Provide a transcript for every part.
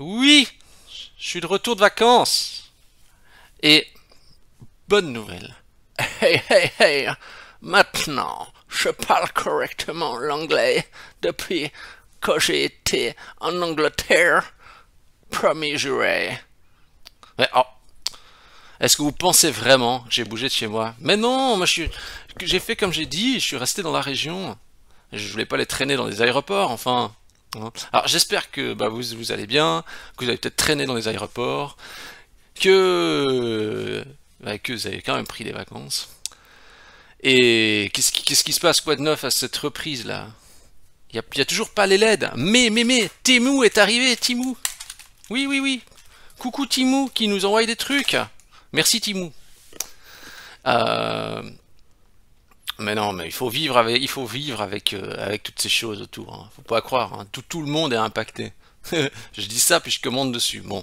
Oui, je suis de retour de vacances. Et bonne nouvelle. Hey, hey, hey, maintenant, je parle correctement l'anglais depuis que j'ai été en Angleterre. premier juré. Mais oh, est-ce que vous pensez vraiment que j'ai bougé de chez moi Mais non, moi j'ai fait comme j'ai dit, je suis resté dans la région. Je voulais pas les traîner dans les aéroports, enfin. Hein. Alors j'espère que bah, vous, allez bien, que vous avez peut-être traîné dans les aéroports, que, bah, que vous avez quand même pris des vacances. Et qu'est-ce qui, qui, se passe quoi de neuf à cette reprise là Il n'y a, toujours pas les LED. Mais, mais, mais, Timou est arrivé, Timou Oui, oui, oui. Coucou Timou qui nous envoie des trucs. Merci Timou. Euh, mais non, mais il faut vivre avec, il faut vivre avec, euh, avec toutes ces choses autour. Hein. Faut pas croire, hein. tout, le monde est impacté. je dis ça, puis je commande dessus. Bon.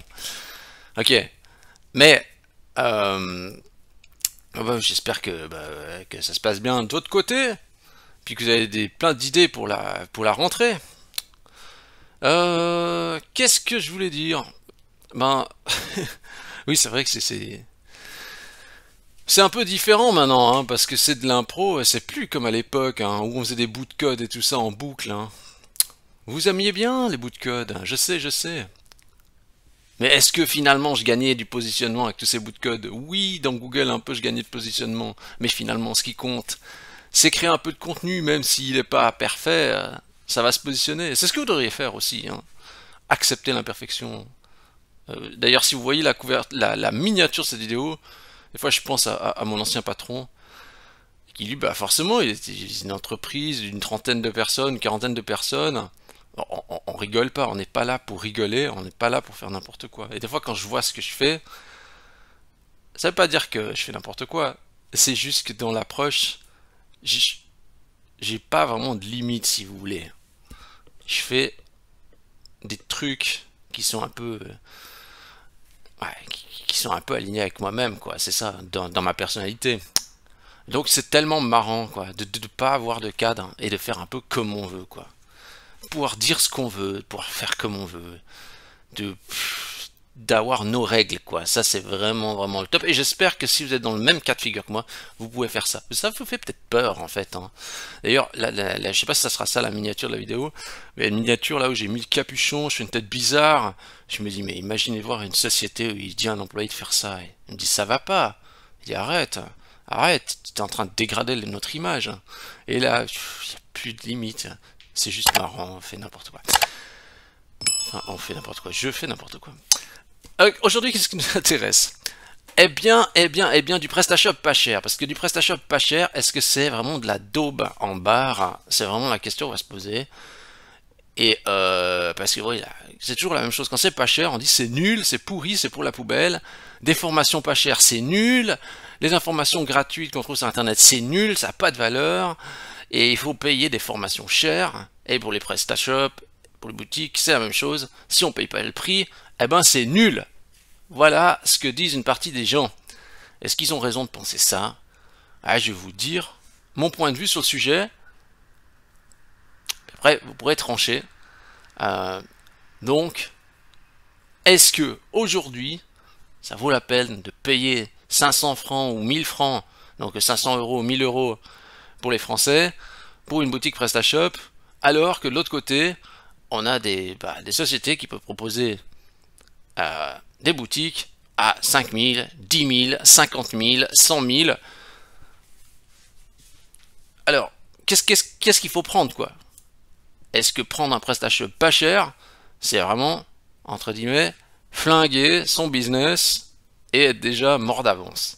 Ok. Mais, euh, oh ben, j'espère bah, que, ça se passe bien de votre côté, puis que vous avez des, plein d'idées pour la, pour la rentrée. Euh, qu'est-ce que je voulais dire Ben, oui, c'est vrai que c'est c'est un peu différent maintenant, hein, parce que c'est de l'impro, euh, c'est plus comme à l'époque, hein, où on faisait des bouts de code et tout ça en boucle. Hein. Vous aimiez bien les bouts de code, je sais, je sais. Mais est-ce que finalement je gagnais du positionnement avec tous ces bouts de code Oui, dans Google un peu je gagnais de positionnement, mais finalement ce qui compte, c'est créer un peu de contenu, même s'il n'est pas parfait, euh, ça va se positionner. C'est ce que vous devriez faire aussi, accepter l'imperfection. Euh, d'ailleurs si vous voyez la, la, la miniature de cette vidéo, des fois, je pense à, mon ancien patron, qui lui, bah forcément, il était une entreprise d'une trentaine de personnes, une quarantaine de personnes. On, rigole pas, on n'est pas là pour rigoler, on n'est pas là pour faire n'importe quoi. Et des fois, quand je vois ce que je fais, ça ne veut pas dire que je fais n'importe quoi. C'est juste que dans l'approche, j'ai pas vraiment de limite, si vous voulez. Je fais des trucs qui sont un peu qui sont un peu alignés avec moi-même, quoi. C'est ça, dans, ma personnalité. Donc c'est tellement marrant, quoi, de ne pas avoir de cadre et de faire un peu comme on veut, quoi. Pouvoir dire ce qu'on veut, pouvoir faire comme on veut. De d'avoir nos règles, quoi. Ça, c'est vraiment, vraiment le top. Et j'espère que si vous êtes dans le même cas de figure que moi, vous pouvez faire ça. Ça vous fait peut-être peur, en fait. Hein. D'ailleurs, là, là, je sais pas si ça sera ça la miniature de la vidéo, mais une miniature là où j'ai mis le capuchon, je fais une tête bizarre. Je me dis, mais imaginez voir une société où il dit à un employé de faire ça. Il me dit, ça va pas. Il dit, arrête, arrête, tu es en train de dégrader notre image. Et là, il n'y a plus de limite. C'est juste marrant, on fait n'importe quoi. Enfin, on fait n'importe quoi. Je fais n'importe quoi. Euh, aujourd'hui, qu'est-ce qui nous intéresse eh bien, eh bien, eh bien, du PrestaShop pas cher. Parce que du PrestaShop pas cher, est-ce que c'est vraiment de la daube en barre C'est vraiment la question qu'on va se poser. Et euh, parce que oui, c'est toujours la même chose. Quand c'est pas cher, on dit c'est nul, c'est pourri, c'est pour la poubelle. Des formations pas chères, c'est nul. Les informations gratuites qu'on trouve sur Internet, c'est nul, ça n'a pas de valeur. Et il faut payer des formations chères. Et pour les PrestaShop, pour les boutiques, c'est la même chose. Si on paye pas le prix, eh ben c'est nul. Voilà ce que disent une partie des gens. Est-ce qu'ils ont raison de penser ça ah, Je vais vous dire mon point de vue sur le sujet. Après, vous pourrez trancher. Euh, donc, est-ce que aujourd'hui, ça vaut la peine de payer 500 francs ou 1000 francs, donc 500 euros, 1000 euros pour les Français, pour une boutique PrestaShop, alors que de l'autre côté, on a des bah, sociétés qui peuvent proposer euh, des boutiques à 5000, 10 000, 50 000, 100 000. Alors, qu'est-ce qu'il faut prendre, quoi Est-ce que prendre un PrestaShop pas cher, c'est vraiment, entre guillemets, flinguer son business et être déjà mort d'avance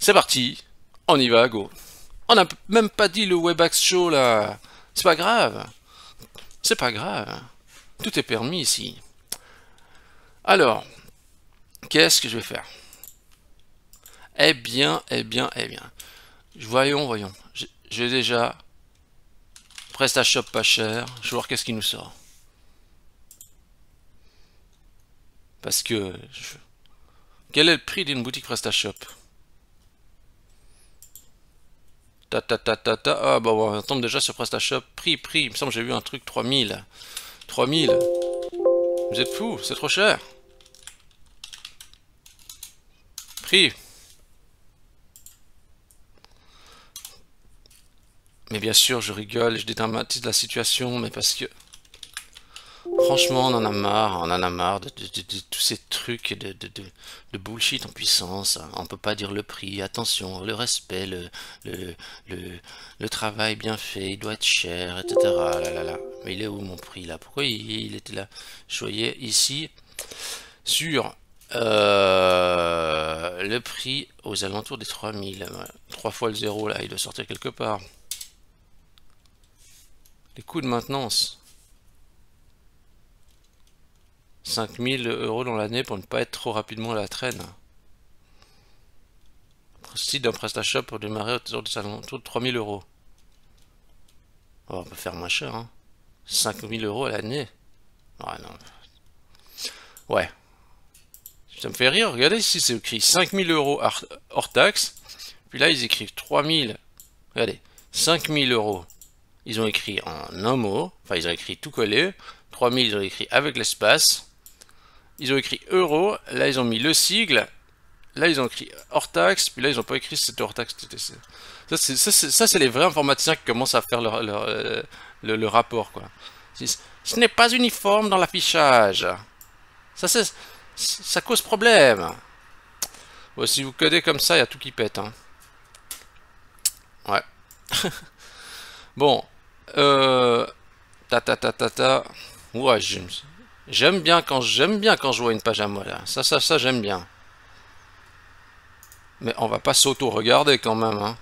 C'est parti, on y va, go On n'a même pas dit le WebEx Show, là C'est pas grave C'est pas grave Tout est permis ici alors, qu'est-ce que je vais faire Eh bien, eh bien, eh bien. Voyons, voyons. J'ai déjà PrestaShop pas cher. Je vais voir qu'est-ce qui nous sort. Parce que... Quel est le prix d'une boutique PrestaShop Ta ta ta ta ta... Ah bah on tombe déjà sur PrestaShop. Prix, prix. Il me semble que j'ai vu un truc 3000. 3000. Vous êtes fous, c'est trop cher. Mais bien sûr, je rigole, je dédramatise la situation, mais parce que... Franchement, on en a marre, on en a marre de, tous ces trucs de, bullshit en puissance. Hein. On peut pas dire le prix, attention, le respect, le, travail bien fait, il doit être cher, etc. Ah mais il est où mon prix là Pourquoi il était là Je voyais ici sur euh, le prix aux alentours des 3000. 3 fois le 0, là, il doit sortir quelque part. Les coûts de maintenance. 5000 euros dans l'année pour ne pas être trop rapidement à la traîne. Site d'un PrestaShop pour démarrer autour alentours de 3000 euros. Oh, on peut faire moins cher, hein. 5000 euros à l'année. Ouais, non. Ouais, ça me fait rire, regardez ici, c'est écrit 5000 euros hors taxe, puis là ils écrivent 3000, regardez, 5000 euros, ils ont écrit en un mot, enfin ils ont écrit tout collé, 3000 ils ont écrit avec l'espace, ils ont écrit euros. là ils ont mis le sigle, là ils ont écrit hors taxe, puis là ils n'ont pas écrit c'était hors taxe Ça c'est les vrais informaticiens qui commencent à faire euh, le, le, rapport quoi. Ce n'est pas uniforme dans l'affichage. Ça c'est... Ça cause problème. si vous codez comme ça, il y a tout qui pète. Hein. Ouais. bon. Euh... Ta ta ta ta ta. Ouais, j'aime bien quand j'aime bien quand je vois une page à moi là. Ça, ça, ça, j'aime bien. Mais on va pas s'auto-regarder quand même. Hein.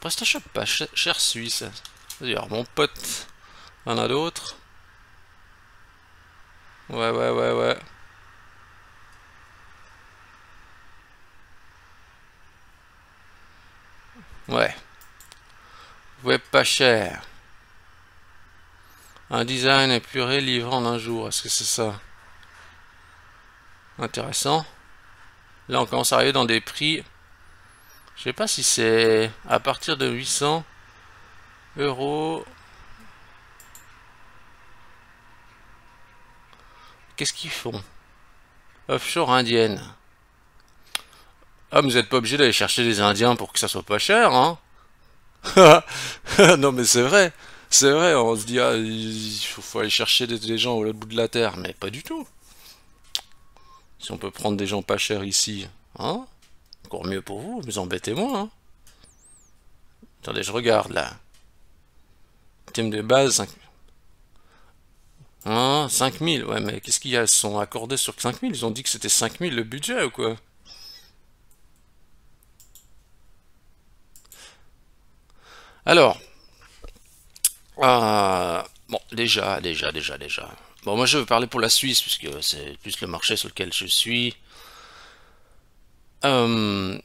PrestaShop pas cher, suisse. D'ailleurs, mon pote, en a d'autres. Ouais, ouais, ouais, ouais. Ouais. Web pas cher. Un design épuré livré en un jour. Est-ce que c'est ça Intéressant. Là, on commence à arriver dans des prix. Je sais pas si c'est à partir de 800 euros. Qu'est-ce qu'ils font Offshore indienne. Ah, mais vous n'êtes pas obligé d'aller chercher des Indiens pour que ça soit pas cher, hein Non, mais c'est vrai. C'est vrai, on se dit, ah, il faut aller chercher des, gens au bout de la terre, mais pas du tout. Si on peut prendre des gens pas chers ici, hein Encore mieux pour vous, vous embêtez moins, hein Attendez, je regarde là. Thème de base, Hein 5000, ouais, mais qu'est-ce qu'il y a sont accordés sur 5000, ils ont dit que c'était 5000 le budget ou quoi Alors, euh, bon, déjà, déjà, déjà, déjà. Bon, moi je veux parler pour la Suisse, puisque c'est plus le marché sur lequel je suis. Euh,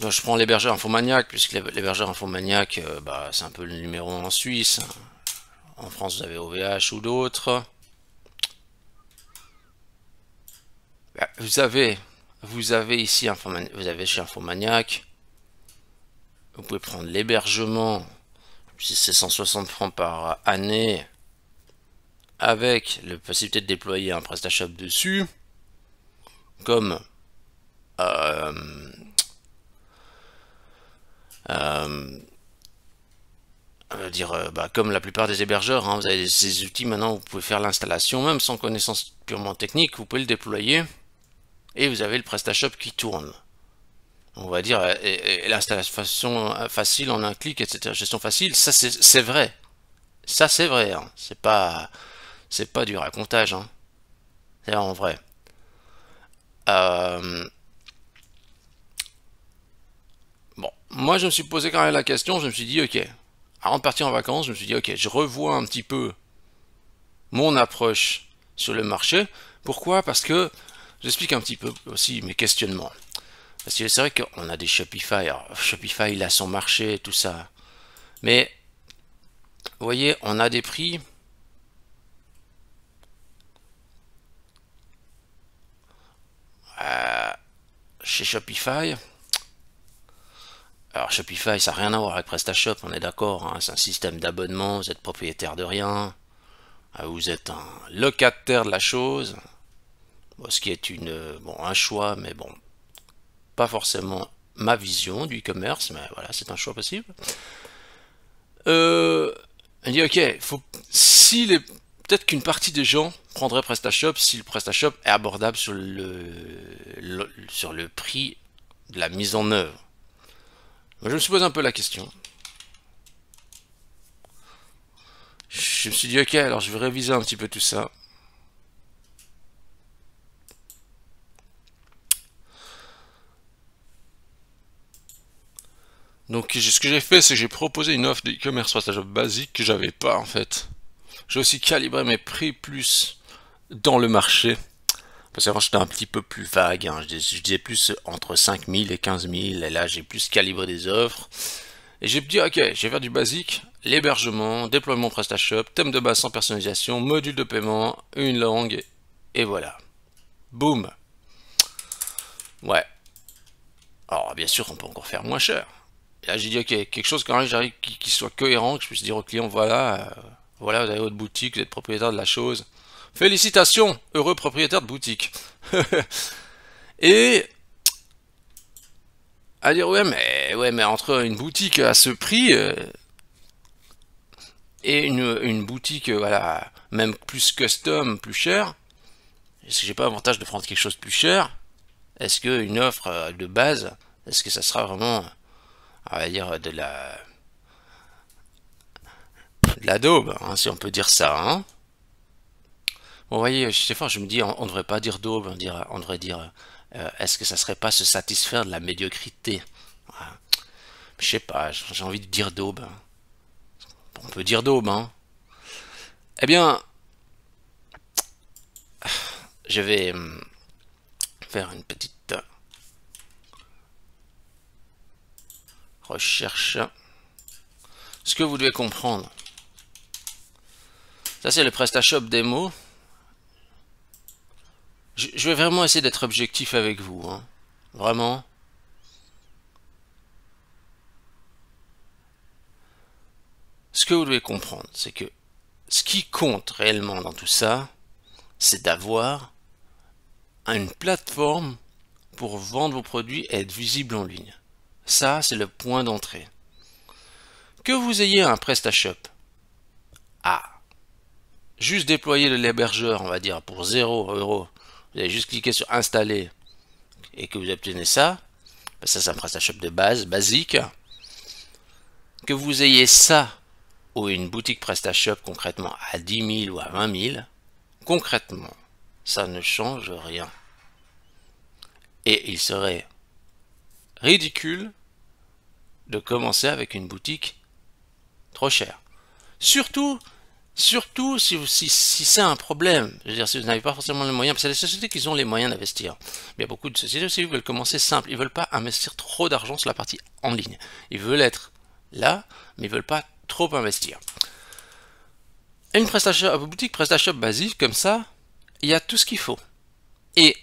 je prends l'hébergeur Infomaniac, puisque l'hébergeur Infomaniac, euh, bah, c'est un peu le numéro en Suisse. En France, vous avez OVH ou d'autres. Bah, vous avez, vous avez ici, vous avez chez Infomaniac. Vous pouvez prendre l'hébergement. C'est 160 francs par année. Avec la possibilité de déployer un PrestaShop dessus. Comme... Euh, euh, euh, dire, euh, bah, comme la plupart des hébergeurs, hein, vous avez ces outils maintenant, vous pouvez faire l'installation, même sans connaissance purement technique, vous pouvez le déployer, et vous avez le PrestaShop qui tourne. On va dire, euh, et, l'installation facile en un clic, etc., gestion facile, ça c'est vrai. Ça c'est vrai, hein. c'est pas, c'est pas du racontage, hein. c'est en vrai. Bon, moi je me suis posé quand même la question, je me suis dit, ok, avant de partir en vacances, je me suis dit, ok, je revois un petit peu mon approche sur le marché. Pourquoi Parce que, j'explique un petit peu aussi mes questionnements. Parce que c'est vrai qu'on a des Shopify, Shopify, il a son marché, tout ça. Mais, vous voyez, on a des prix... Euh, chez Shopify, alors Shopify, ça n'a rien à voir avec PrestaShop, on est d'accord, hein, c'est un système d'abonnement, vous êtes propriétaire de rien, ah, vous êtes un locataire de la chose, ce qui est une, euh, un choix, mais bon, pas forcément ma vision du e-commerce, mais voilà, c'est un choix possible. Euh, dit, ok, si peut-être qu'une partie des gens prendraient PrestaShop si le PrestaShop est abordable sur sur le prix de la mise en œuvre. Bah, je me suis posé un peu la question. Je me suis dit, ok, alors je vais réviser un petit peu tout ça. Donc ce que j'ai fait, c'est que j'ai proposé une offre d'e-commerce partage basique que j'avais pas en fait. J'ai aussi calibré mes prix plus dans le marché. Parce qu'avant, j'étais un petit peu plus vague. Hein. Je, disais plus entre 5000 et 15000. Et là, j'ai plus calibré des offres. Et j'ai dit, ok, je vais faire du basique, l'hébergement, déploiement PrestaShop, thème de base sans personnalisation, module de paiement, une langue, et voilà. Boum Ouais. Alors, bien sûr, on peut encore faire moins cher. Et là, j'ai dit, ok, quelque chose quand même qui, soit cohérent, que je puisse dire au client, voilà, euh, voilà, vous avez votre boutique, vous êtes propriétaire de la chose, Félicitations, heureux propriétaire de boutique. Et à dire ouais mais ouais mais entre une boutique à ce prix euh, et une, boutique euh, voilà même plus custom plus cher est-ce que j'ai pas avantage de prendre quelque chose de plus cher est-ce qu'une offre euh, de base est-ce que ça sera vraiment on va dire de la de la daube hein, si on peut dire ça hein vous voyez, je me dis, on ne devrait pas dire daube, on, on devrait dire, euh, est-ce que ça serait pas se satisfaire de la médiocrité Je sais pas, j'ai envie de dire daube. Hein. On peut dire daube, hein. Eh bien, je vais euh, faire une petite recherche. Ce que vous devez comprendre, ça c'est le PrestaShop démo. Je, vais vraiment essayer d'être objectif avec vous. Hein. Vraiment. Ce que vous devez comprendre, c'est que ce qui compte réellement dans tout ça, c'est d'avoir une plateforme pour vendre vos produits et être visible en ligne. Ça, c'est le point d'entrée. Que vous ayez un PrestaShop ah, juste déployer l'hébergeur, on va dire, pour 0 euros vous allez juste cliquer sur installer et que vous obtenez ça, bah, ça, c'est un prestashop de base, basique. Que vous ayez ça ou une boutique PrestaShop concrètement à 10 000 ou à 20 000, concrètement, ça ne change rien. Et il serait ridicule de commencer avec une boutique trop chère. Surtout Surtout si, si, si c'est un problème, je veux dire si vous n'avez pas forcément les moyens, parce que les sociétés qui ont les moyens d'investir. Il y a beaucoup de sociétés aussi qui veulent commencer simple, ils ne veulent pas investir trop d'argent sur la partie en ligne. Ils veulent être là, mais ils ne veulent pas trop investir. une prestation une boutique PrestaShop basique comme ça, il y a tout ce qu'il faut. Et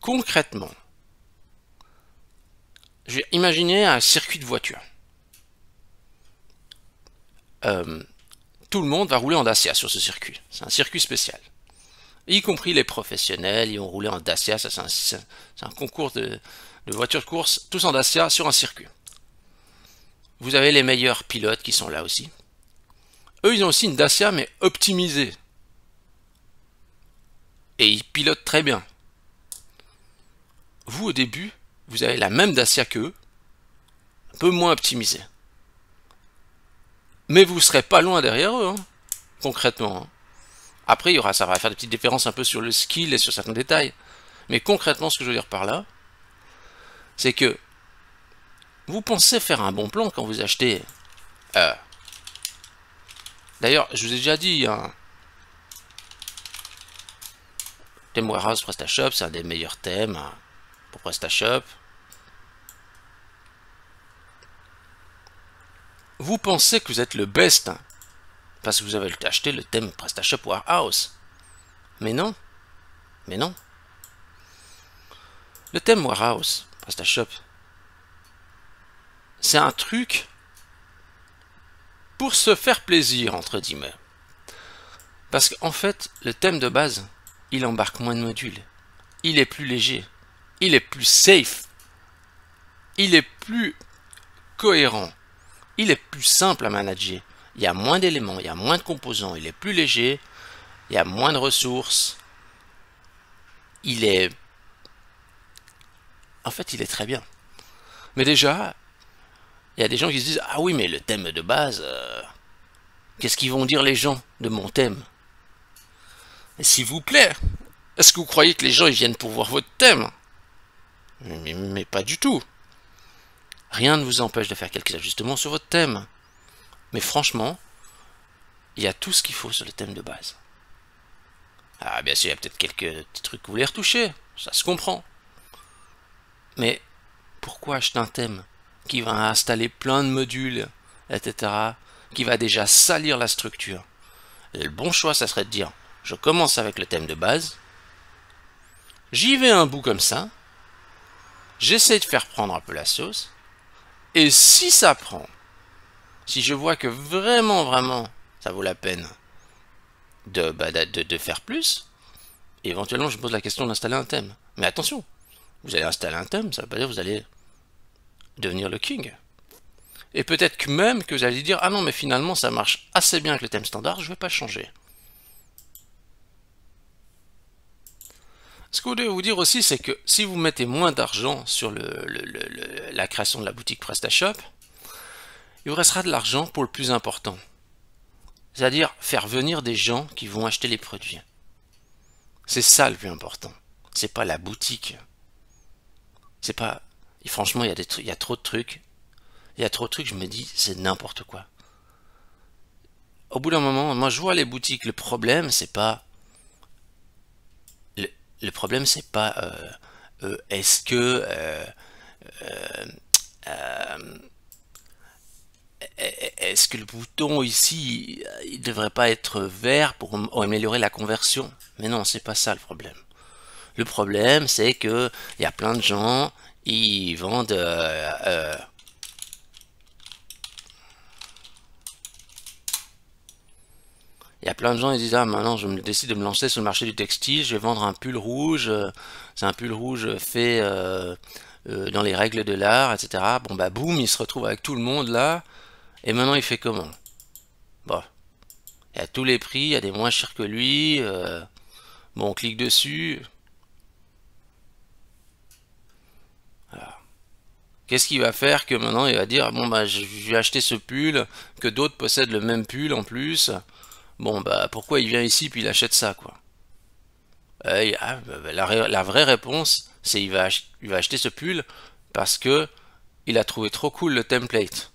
concrètement, je vais imaginer un circuit de voiture. Euh, tout le monde va rouler en Dacia sur ce circuit. C'est un circuit spécial. Y compris les professionnels, ils ont roulé en Dacia, c'est un, concours de, de voitures de course, tous en Dacia sur un circuit. Vous avez les meilleurs pilotes qui sont là aussi. Eux, ils ont aussi une Dacia, mais optimisée. Et ils pilotent très bien. Vous, au début, vous avez la même Dacia qu'eux, un peu moins optimisée. Mais vous serez pas loin derrière eux, hein, concrètement. Après, il y aura, ça va faire des petites différences un peu sur le skill et sur certains détails. Mais concrètement, ce que je veux dire par là, c'est que vous pensez faire un bon plan quand vous achetez... Euh, d'ailleurs, je vous ai déjà dit, hein, Thème Warehouse PrestaShop, c'est un des meilleurs thèmes hein, pour PrestaShop. vous pensez que vous êtes le best hein? parce que vous avez acheté le thème PrestaShop Warehouse. Mais non. Mais non. Le thème Warehouse, PrestaShop, c'est un truc pour se faire plaisir, entre guillemets. Parce qu'en fait, le thème de base, il embarque moins de modules. Il est plus léger. Il est plus safe. Il est plus cohérent il est plus simple à manager. Il y a moins d'éléments, il y a moins de composants, il est plus léger, il y a moins de ressources. Il est... En fait, il est très bien. Mais déjà, il y a des gens qui se disent, ah oui, mais le thème de base, euh, qu'est-ce qu'ils vont dire les gens de mon thème S'il vous plaît, est-ce que vous croyez que les gens viennent pour voir votre thème mais pas du tout. Rien ne vous empêche de faire quelques ajustements sur votre thème. Mais franchement, il y a tout ce qu'il faut sur le thème de base. Ah, bien sûr, il y a peut-être quelques petits trucs que vous voulez retoucher, ça se comprend. Mais pourquoi acheter un thème qui va installer plein de modules, etc., qui va déjà salir la structure Le bon choix, ça serait de dire, je commence avec le thème de base, j'y vais un bout comme ça, j'essaie de faire prendre un peu la sauce, et si ça prend, si je vois que vraiment, vraiment, ça vaut la peine de, bah, de, faire plus, éventuellement, je pose la question d'installer un thème. Mais attention, vous allez installer un thème, ça ne veut pas dire que vous allez devenir le king. Et peut-être que même que vous allez dire, ah non, mais finalement, ça marche assez bien avec le thème standard, je ne vais pas changer. Ce que je voulais vous dire aussi, c'est que si vous mettez moins d'argent sur la création de la boutique PrestaShop, il vous restera de l'argent pour le plus important. C'est-à-dire faire venir des gens qui vont acheter les produits. C'est ça le plus important. C'est pas la boutique. C'est pas. Et franchement, il y, a il y a trop de trucs. Il y a trop de trucs, je me dis, c'est n'importe quoi. Au bout d'un moment, moi je vois les boutiques, le problème, c'est pas le problème c'est pas euh, euh, est-ce que euh, est-ce que le bouton ici il devrait pas être vert pour améliorer la conversion mais non c'est pas ça le problème le problème c'est que il y a plein de gens ils vendent Il y a plein de gens qui disent Ah, maintenant, je me décide de me lancer sur le marché du textile, je vais vendre un pull rouge. Euh, c'est un pull rouge fait euh, euh, dans les règles de l'art, etc. Bon, bah, boum, il se retrouve avec tout le monde là. Et maintenant, il fait comment Bon. Il y a tous les prix, il y a des moins chers que lui. bon, on clique dessus. Qu'est-ce qu'il va faire que maintenant il va dire bon bah je vais acheter ce pull, que d'autres possèdent le même pull en plus, Bon, bah pourquoi il vient ici puis il achète ça, quoi eh, ah, bah, bah, la, vraie réponse, c'est il va, acheter ce pull parce que il a trouvé trop cool le template.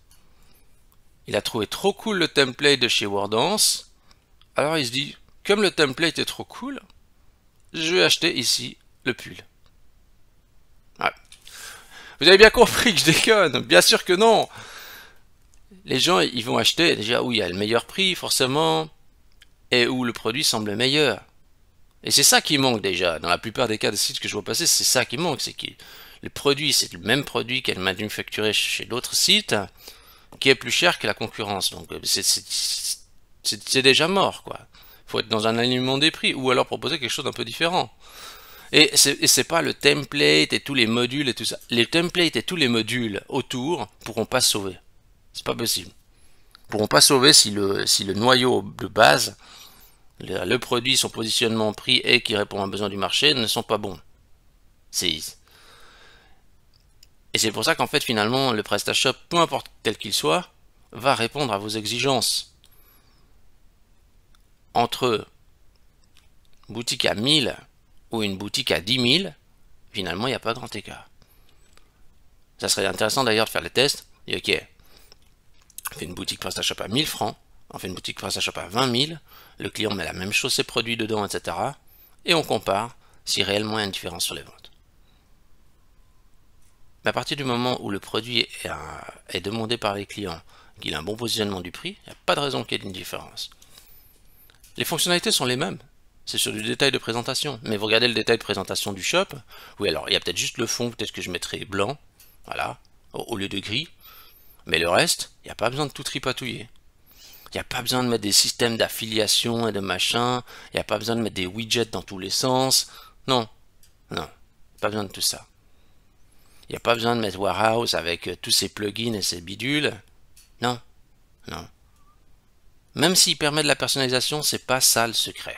Il a trouvé trop cool le template de chez Wordance. Alors il se dit, comme le template est trop cool, je vais acheter ici le pull. Vous avez bien compris que je déconne, bien sûr que non. Les gens, ils vont acheter, déjà, oui, a le meilleur prix, forcément et où le produit semble meilleur. Et c'est ça qui manque déjà. Dans la plupart des cas de sites que je vois passer, c'est ça qui manque. C'est que le produit, c'est le même produit qu'elle m'a chez d'autres sites, qui est plus cher que la concurrence. Donc euh, c'est déjà mort, quoi. faut être dans un alignement des prix, ou alors proposer quelque chose d'un peu différent. Et c'est pas le template et tous les modules et tout ça. Les templates et tous les modules autour pourront pas sauver. C'est pas possible. Pourront pas sauver si le, si le noyau de base le, produit, son positionnement prix et qui répond à un besoin du marché ne sont pas bons. Et c'est pour ça qu'en fait, finalement, le PrestaShop, peu importe tel qu'il soit, va répondre à vos exigences. Entre boutique à 1000 ou une boutique à 10 000, finalement, il n'y a pas grand écart. Ça serait intéressant d'ailleurs de faire les tests. Et ok, fait une boutique PrestaShop à 1000 francs, on fait une boutique face à Shop à 20 000, le client met la même chose, ses produits dedans, etc. Et on compare si réellement il y a une différence sur les ventes. Mais à partir du moment où le produit est, demandé par les clients, qu'il a un bon positionnement du prix, il n'y a pas de raison qu'il y ait une différence. Les fonctionnalités sont les mêmes. C'est sur du détail de présentation. Mais vous regardez le détail de présentation du shop. Oui, alors il y a peut-être juste le fond, peut-être que je mettrai blanc, voilà, au lieu de gris. Mais le reste, il n'y a pas besoin de tout tripatouiller. Il n'y a pas besoin de mettre des systèmes d'affiliation et de machin. Il n'y a pas besoin de mettre des widgets dans tous les sens. Non, non, pas besoin de tout ça. Il n'y a pas besoin de mettre Warehouse avec euh, tous ces plugins et ces bidules. Non, non. Même s'il permet de la personnalisation, c'est pas ça le secret.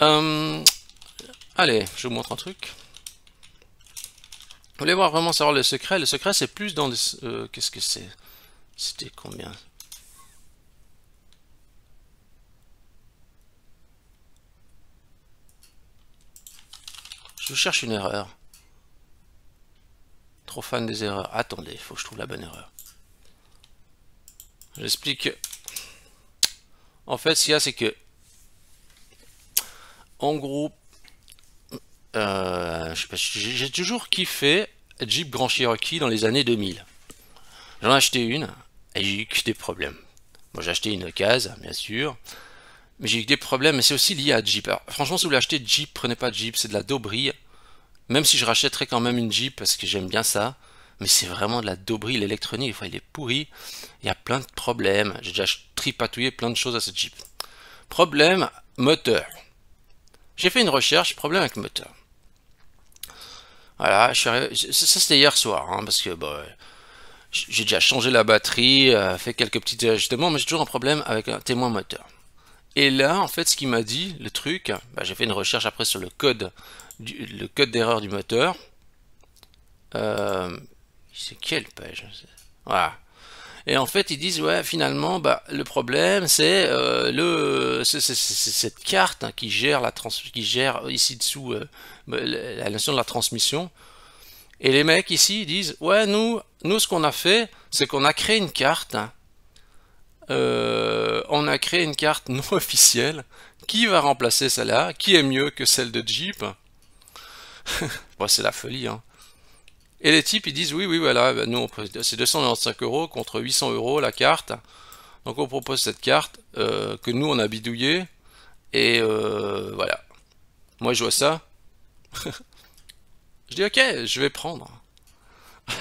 Euh, allez, je vous montre un truc. Vous voulez voir vraiment savoir le secret Le secret, c'est plus dans des... Euh, qu'est-ce que c'est C'était combien Je cherche une erreur. Trop fan des erreurs. Attendez, il faut que je trouve la bonne erreur. J'explique. En fait, ce qu'il y a, c'est que... En gros... Euh, j'ai toujours kiffé Jeep Grand Cherokee dans les années 2000. J'en ai acheté une et j'ai eu que des problèmes. Moi, j'ai acheté une case, bien sûr, mais j'ai eu des problèmes, mais c'est aussi lié à Jeep. franchement, si vous voulez acheter Jeep, prenez pas Jeep, c'est de la daubrille. Même si je rachèterais quand même une Jeep parce que j'aime bien ça, mais c'est vraiment de la daubrie. l'électronique, il est pourri, il y a plein de problèmes. J'ai déjà tripatouillé plein de choses à ce Jeep. Problème moteur. J'ai fait une recherche, problème avec moteur. Voilà, je ça c'était hier soir, hein, parce que bah, j'ai déjà changé la batterie, euh, fait quelques petits ajustements, mais j'ai toujours un problème avec un témoin moteur. Et là, en fait, ce qu'il m'a dit, le truc, bah, j'ai fait une recherche après sur le code, le code d'erreur du moteur. Euh, c'est quelle page Voilà. Et en fait, ils disent, ouais, finalement, bah, le problème, c'est euh, le cette carte hein, qui gère la trans qui gère euh, ici dessous euh, bah, la notion de la transmission. Et les mecs ici disent, ouais, nous, nous, ce qu'on a fait, c'est qu'on a créé une carte. Hein. on a créé une carte non officielle qui va remplacer celle-là, qui est mieux que celle de Jeep. bon, c'est la folie. Hein. Et les types, ils disent oui, oui, voilà, bah, nous, c'est 295 euros contre 800 euros la carte. Donc on propose cette carte euh, que nous, on a bidouillé Et euh, voilà. Moi, je vois ça. je dis ok, je vais prendre.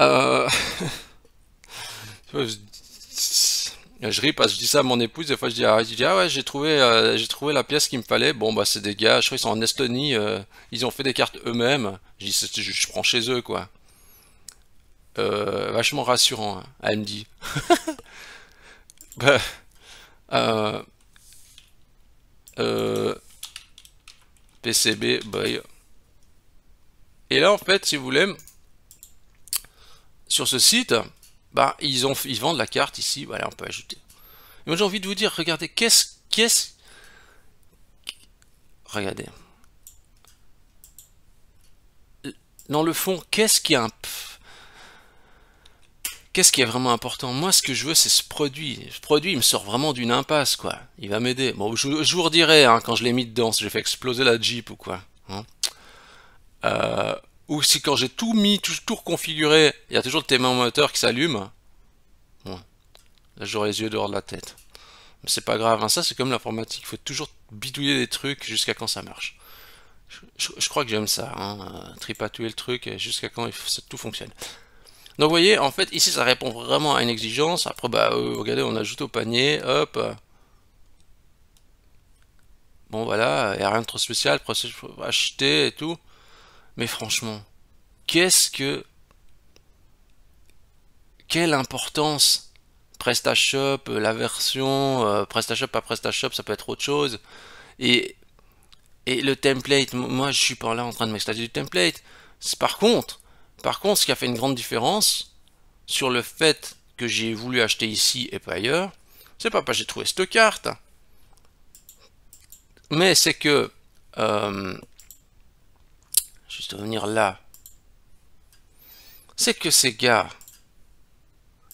Euh, Je ris parce je dis ça à mon épouse, des fois je dis, ah, ah ouais, j'ai trouvé, euh, j'ai trouvé la pièce qu'il me fallait. Bon, bah c'est des gars, je crois qu'ils sont en Estonie, euh, ils ont fait des cartes eux-mêmes. Je dis, je, prends chez eux, quoi. Euh, vachement rassurant, hein, elle me dit. Bah, PCB, boy. Et là, en fait, si vous voulez, sur ce site, bah, ils, ont, ils vendent la carte ici, voilà, on peut ajouter. moi j'ai envie de vous dire, regardez, qu'est-ce, qu'est-ce... Regardez. Dans le fond, qu'est-ce qui est un... Qu'est-ce qui est vraiment important Moi, ce que je veux, c'est ce produit. Ce produit, il me sort vraiment d'une impasse, quoi. Il va m'aider. Bon, je, vous redirai hein, quand je l'ai mis dedans, si j'ai fait exploser la Jeep ou quoi. Hein. Euh, ou si quand j'ai tout mis, tout, reconfiguré, configuré, il y a toujours le moteur qui s'allume. Bon. Là, j'aurai les yeux dehors de la tête. Mais c'est pas grave, hein. ça c'est comme l'informatique, il faut toujours bidouiller des trucs jusqu'à quand ça marche. Je, crois que j'aime ça, hein. Euh, tripatouiller le truc jusqu'à quand tout fonctionne. Donc vous voyez, en fait, ici ça répond vraiment à une exigence. Après, bah, euh, regardez, on ajoute au panier, hop. Bon voilà, il n'y a rien de trop spécial, acheter et tout. Mais franchement, qu'est-ce que... Quelle importance PrestaShop, euh, la version, euh, PrestaShop, à PrestaShop, ça peut être autre chose. Et, et le template, moi je suis pas là en train de m'extasier du template. Par contre, par contre, ce qui a fait une grande différence sur le fait que j'ai voulu acheter ici et pas ailleurs, c'est pas parce que j'ai trouvé cette carte, mais c'est que euh, juste venir là, c'est que ces gars,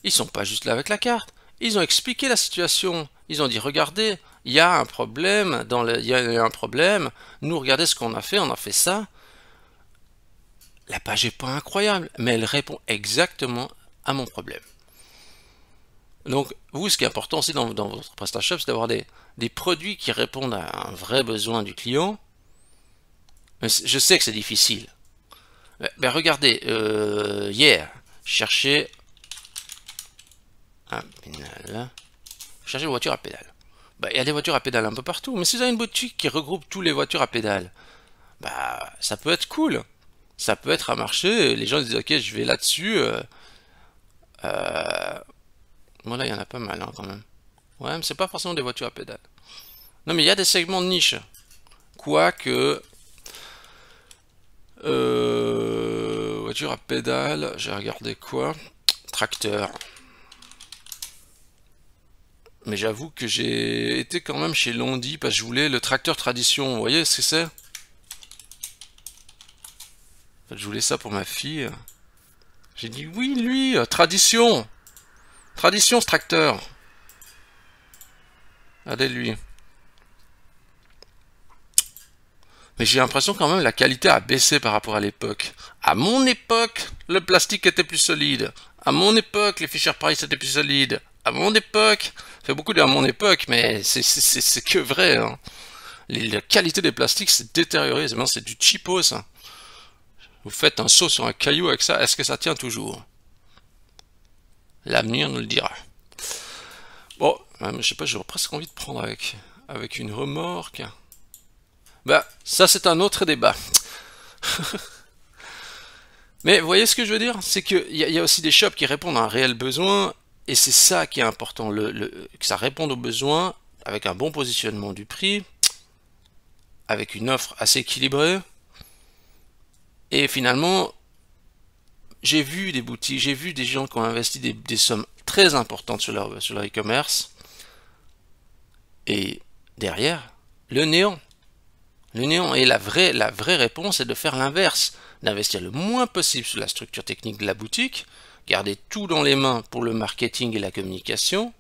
ils sont pas juste là avec la carte. Ils ont expliqué la situation. Ils ont dit, regardez, il y a un problème, dans il y a un problème, nous regardez ce qu'on a fait, on a fait ça. La page n'est pas incroyable, mais elle répond exactement à mon problème. Donc, vous, ce qui est important aussi dans, votre PrestaShop, c'est d'avoir des, produits qui répondent à un vrai besoin du client je sais que c'est difficile. Ben regardez, euh, hier, chercher un pédale. Chercher une voiture à pédale. Bah, il y a des voitures à pédale un peu partout. Mais si vous avez une boutique qui regroupe toutes les voitures à pédale, bah, ça peut être cool. Ça peut être à marché. Les gens disent, ok, je vais là-dessus. Euh, euh, bon, là, il y en a pas mal hein, quand même. Ouais, mais c'est pas forcément des voitures à pédale. Non, mais il y a des segments de niche. Quoique, euh, voiture à pédale, j'ai regardé quoi Tracteur. Mais j'avoue que j'ai été quand même chez Londi parce que je voulais le tracteur tradition, vous voyez ce que c'est Je voulais ça pour ma fille. J'ai dit oui, lui, euh, tradition Tradition ce tracteur Allez, lui. mais j'ai l'impression quand même la qualité a baissé par rapport à l'époque. À mon époque, le plastique était plus solide. À mon époque, les Fisher Price étaient plus solides. À mon époque, c'est beaucoup de à mon époque, mais c'est que vrai. Hein. la qualité des plastiques s'est détériorée. C'est du cheapo ça. Vous faites un saut sur un caillou avec ça, est-ce que ça tient toujours L'avenir nous le dira. Bon, je sais pas, j'aurais presque envie de prendre avec, avec une remorque. Bah, ça c'est un autre débat. Mais vous voyez ce que je veux dire C'est qu'il y, a aussi des shops qui répondent à un réel besoin, et c'est ça qui est important, le, que ça réponde aux besoins avec un bon positionnement du prix, avec une offre assez équilibrée. Et finalement, j'ai vu des boutiques, j'ai vu des gens qui ont investi des, sommes très importantes sur leur, sur leur e-commerce. Et derrière, le néant et la vraie, la vraie réponse est de faire l'inverse, d'investir le moins possible sur la structure technique de la boutique, garder tout dans les mains pour le marketing et la communication,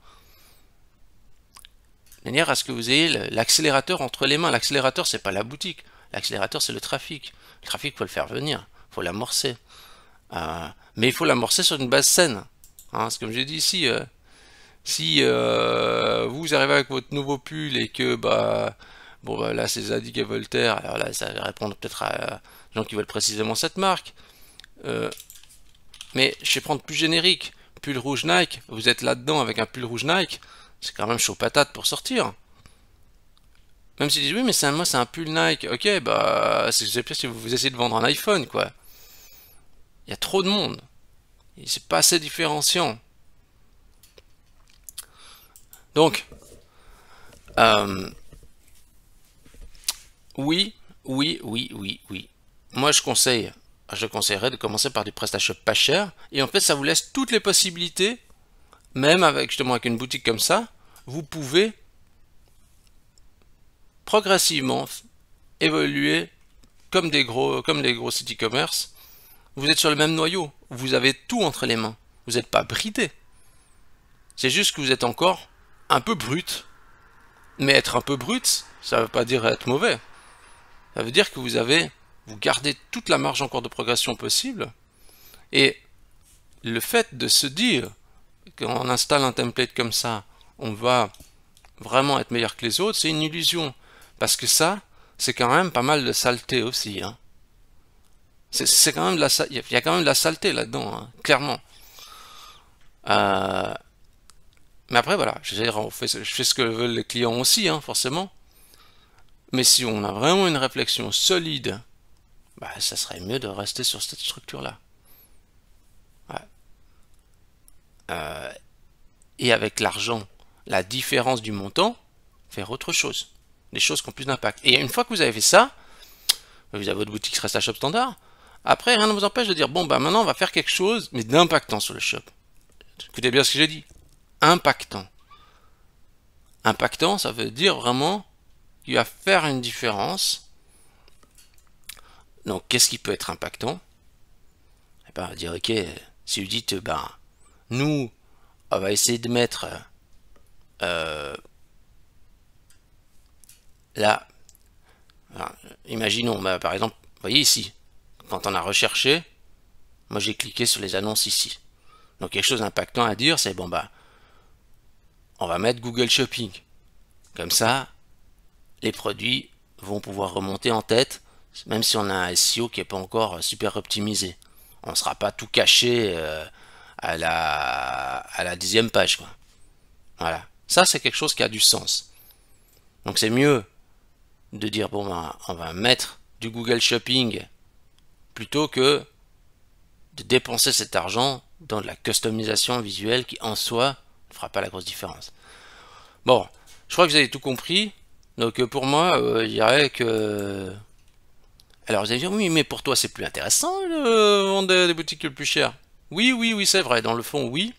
de manière à ce que vous ayez l'accélérateur entre les mains. L'accélérateur, c'est pas la boutique. L'accélérateur, c'est le trafic. Le trafic, faut le faire venir, faut l'amorcer. Euh, mais il faut l'amorcer sur une base saine. Hein. c'est comme j'ai dit ici. si euh, euh, vous arrivez avec votre nouveau pull et que bah Bon, bah, là, c'est Zadig et Voltaire. Alors là, ça va répondre peut-être à euh, des gens qui veulent précisément cette marque. Euh, mais je vais prendre plus générique. Pull rouge Nike. Vous êtes là-dedans avec un pull rouge Nike. C'est quand même chaud patate pour sortir. Même s'ils disent oui, mais c'est moi, c'est un pull Nike. Ok, bah, c'est si vous, essayez de vendre un iPhone, quoi. Il y a trop de monde. c'est pas assez différenciant. Donc, euh, oui, oui, oui, oui, oui. Moi, je conseille, je conseillerais de commencer par du PrestaShop pas cher. Et en fait, ça vous laisse toutes les possibilités, même avec justement avec une boutique comme ça, vous pouvez progressivement évoluer comme des gros, comme des gros city commerce Vous êtes sur le même noyau. Vous avez tout entre les mains. Vous n'êtes pas bridé. C'est juste que vous êtes encore un peu brut. Mais être un peu brut, ça ne veut pas dire être mauvais. Ça veut dire que vous avez, vous gardez toute la marge encore de progression possible. Et le fait de se dire, qu'on installe un template comme ça, on va vraiment être meilleur que les autres, c'est une illusion. Parce que ça, c'est quand même pas mal de saleté aussi. Hein. C'est quand même la, il y a quand même de la saleté là-dedans, hein, clairement. Euh, mais après, voilà, je, je, fais, ce que veulent les clients aussi, hein, forcément. Mais si on a vraiment une réflexion solide, bah, ça serait mieux de rester sur cette structure-là. Euh, et avec l'argent, la différence du montant, faire autre chose. Des choses qui ont plus d'impact. Et une fois que vous avez fait ça, vous avez votre boutique reste à shop standard. Après, rien ne vous empêche de dire, bon, bah maintenant on va faire quelque chose, mais d'impactant sur le shop. Écoutez bien ce que j'ai dit. Impactant. Impactant, ça veut dire vraiment il va faire une différence. Donc, qu'est-ce qui peut être impactant Et dire, ok, si vous dites, ben, nous, on va essayer de mettre euh, là, imaginons, ben, par exemple, vous voyez ici, quand on a recherché, moi j'ai cliqué sur les annonces ici. Donc quelque chose d'impactant à dire, c'est bon bah, on va mettre Google Shopping. Comme ça, les produits vont pouvoir remonter en tête, même si on a un SEO qui n'est pas encore euh, super optimisé. On ne sera pas tout caché euh, à, la, à la dixième page. Voilà. Ça, c'est quelque chose qui a du sens. Donc c'est mieux de dire, bon, ben, on va mettre du Google Shopping plutôt que de dépenser cet argent dans de la customisation visuelle qui en soi ne fera pas la grosse différence. Bon, je crois que vous avez tout compris. Donc euh, pour moi, euh, je dirais que... Alors vous allez dire, oui, mais pour toi c'est plus intéressant de vendre des boutiques le plus chères. Oui, oui, oui, c'est vrai, dans le fond, oui.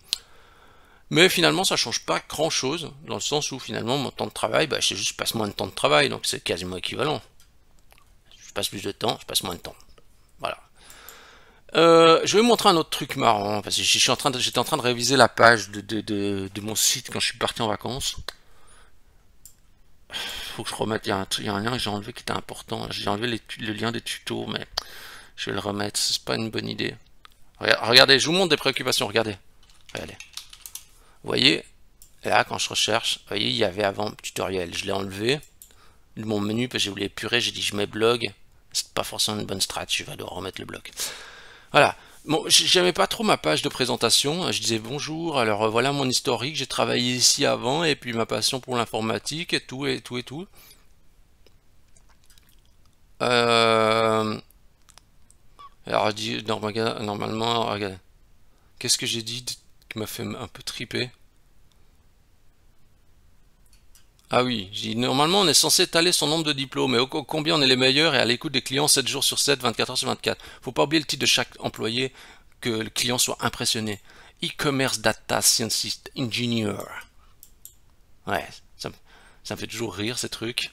Mais finalement, ça change pas grand-chose, dans le sens où finalement, mon temps de travail, bah, c'est juste je passe moins de temps de travail, donc c'est quasiment équivalent. Je passe plus de temps, je passe moins de temps. Voilà. Euh, je vais vous montrer un autre truc marrant, parce que j'étais en, train de, en train de réviser la page de, de mon site quand je suis parti en vacances faut que je remette. Il y, a un, lien que j'ai enlevé qui était important. J'ai enlevé le lien des tutos, mais je vais le remettre. C'est pas une bonne idée. Regardez, je vous montre des préoccupations. Regardez. Regardez. Vous voyez, là, quand je recherche, vous voyez, il y avait avant tutoriel. Je l'ai enlevé. Mon menu, parce que j'ai voulu épurer, j'ai dit je mets blog. C'est pas forcément une bonne strat. Je vais devoir remettre le blog. Voilà. Bon, j'aimais pas trop ma page de présentation. Hein. Je disais bonjour, alors euh, voilà mon historique, j'ai travaillé ici avant, et puis ma passion pour l'informatique, et tout, et tout, et tout. Euh... Alors, normalement, dis, normalement, qu'est-ce que j'ai dit qui m'a fait un peu triper ah oui, normalement on est censé étaler son nombre de diplômes, mais combien on est les meilleurs et à l'écoute des clients 7 jours sur 7, 24 heures sur 24. Faut pas oublier le titre de chaque employé, que le client soit impressionné. E-commerce data scientist engineer. Ouais, ça, me fait toujours rire ces trucs.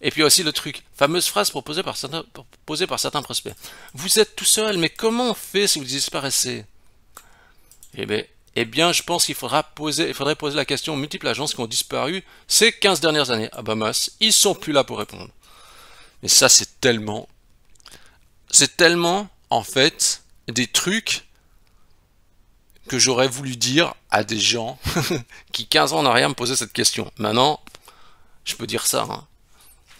Et puis aussi le truc, fameuse phrase proposée par certains, proposée par certains prospects. Vous êtes tout seul, mais comment on fait si vous disparaissez Eh bien, eh bien, je pense qu'il faudra poser, il faudrait poser la question aux multiples agences qui ont disparu ces 15 dernières années. Ah bah ils sont plus là pour répondre. Mais ça, c'est tellement... C'est tellement, en fait, des trucs que j'aurais voulu dire à des gens qui 15 ans en rien me posaient cette question. Maintenant, je peux dire ça. Hein.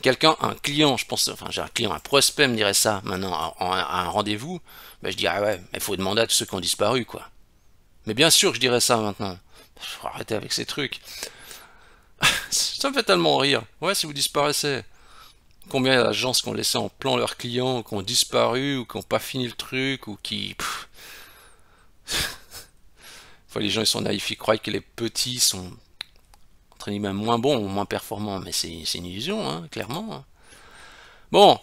Quelqu'un, un client, je pense, enfin j'ai un client, un prospect me dirait ça maintenant à, un rendez-vous, ben, je dirais ah ouais, mais il faut demander à tous ceux qui ont disparu, quoi. Mais bien sûr je dirais ça maintenant. Faut arrêter avec ces trucs. ça me fait tellement rire. Ouais, si vous disparaissez. Combien d'agences qui ont laissé en plan leurs clients, qui ont disparu, ou qui n'ont pas fini le truc, ou qui... enfin, les gens, ils sont naïfs, ils croient que les petits sont, entre guillemets, moins bons ou moins performants. Mais c'est une illusion, hein, clairement. Hein. Bon,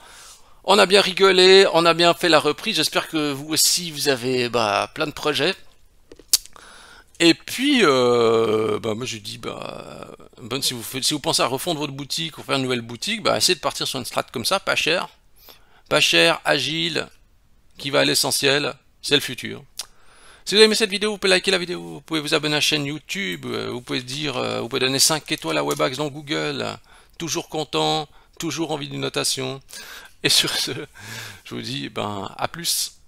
on a bien rigolé, on a bien fait la reprise. J'espère que vous aussi, vous avez bah, plein de projets. Et puis, euh, bah, moi je dis, bah, si, vous, si vous pensez à refondre votre boutique ou faire une nouvelle boutique, bah, essayez de partir sur une strat comme ça, pas cher, pas cher, agile, qui va à l'essentiel, c'est le futur. Si vous avez aimé cette vidéo, vous pouvez liker la vidéo, vous pouvez vous abonner à la chaîne YouTube, euh, vous pouvez dire, euh, vous pouvez donner 5 étoiles à Webax dans Google, toujours content, toujours envie d'une notation. Et sur ce, je vous dis, ben, à plus